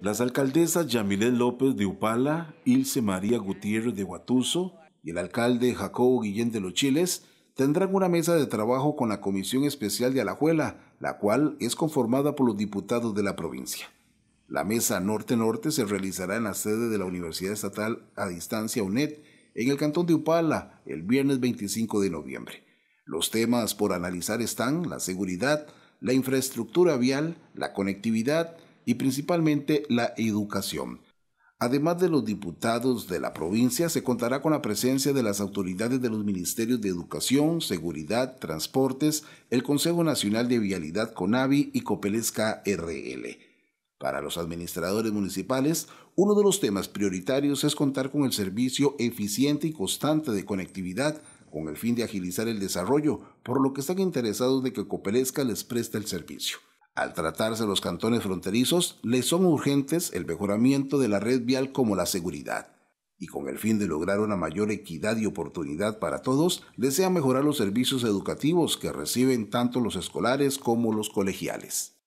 Las alcaldesas Yamilet López de Upala, Ilse María Gutiérrez de Huatuzo y el alcalde Jacobo Guillén de Los Chiles tendrán una mesa de trabajo con la Comisión Especial de Alajuela, la cual es conformada por los diputados de la provincia. La mesa norte-norte se realizará en la sede de la Universidad Estatal a Distancia UNED en el Cantón de Upala el viernes 25 de noviembre. Los temas por analizar están la seguridad, la infraestructura vial, la conectividad y principalmente la educación. Además de los diputados de la provincia, se contará con la presencia de las autoridades de los Ministerios de Educación, Seguridad, Transportes, el Consejo Nacional de Vialidad CONAVI y Copelesca RL. Para los administradores municipales, uno de los temas prioritarios es contar con el servicio eficiente y constante de conectividad con el fin de agilizar el desarrollo, por lo que están interesados de que Copelesca les preste el servicio. Al tratarse los cantones fronterizos, les son urgentes el mejoramiento de la red vial como la seguridad. Y con el fin de lograr una mayor equidad y oportunidad para todos, desea mejorar los servicios educativos que reciben tanto los escolares como los colegiales.